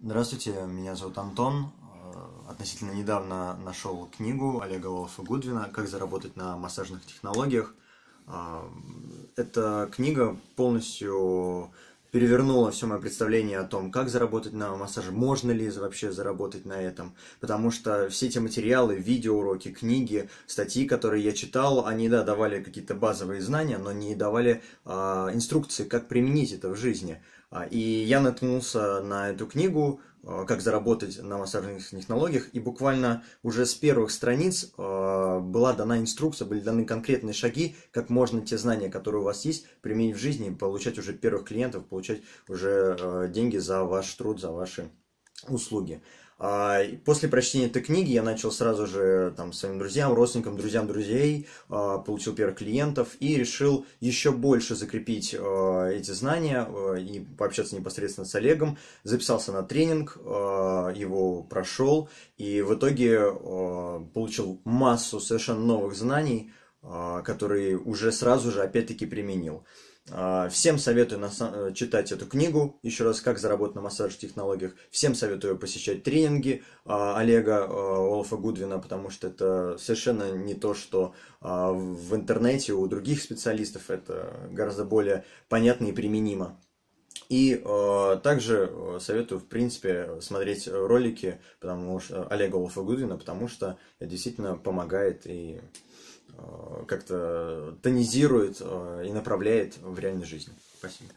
Здравствуйте, меня зовут Антон. Э, относительно недавно нашел книгу Олега Волфа Гудвина «Как заработать на массажных технологиях». Э, эта книга полностью перевернула все мое представление о том, как заработать на массаже, можно ли вообще заработать на этом, потому что все эти материалы, видеоуроки, книги, статьи, которые я читал, они, да, давали какие-то базовые знания, но не давали э, инструкции, как применить это в жизни. А, и я наткнулся на эту книгу а, «Как заработать на массажных технологиях», и буквально уже с первых страниц а, была дана инструкция, были даны конкретные шаги, как можно те знания, которые у вас есть, применить в жизни, получать уже первых клиентов, получать уже деньги за ваш труд, за ваши услуги. А, после прочтения этой книги я начал сразу же э, там своим друзьям, родственникам, друзьям друзей, а, получил первых клиентов и решил еще больше закрепить а, эти знания и пообщаться непосредственно с Олегом. Записался на тренинг, его прошел и в итоге получил массу совершенно новых знаний – а, который уже сразу же опять-таки применил. А, всем советую на, э, читать эту книгу, еще раз, «Как заработать на массаж-технологиях». Всем советую посещать тренинги а, Олега Олафа Гудвина, потому что это совершенно не то, что в интернете у других специалистов. Это гораздо более понятно и применимо. И э, также э, советую, в принципе, смотреть ролики потому что, Олега Волфа Гудвина, потому что это действительно помогает и э, как-то тонизирует э, и направляет в реальной жизни. Спасибо.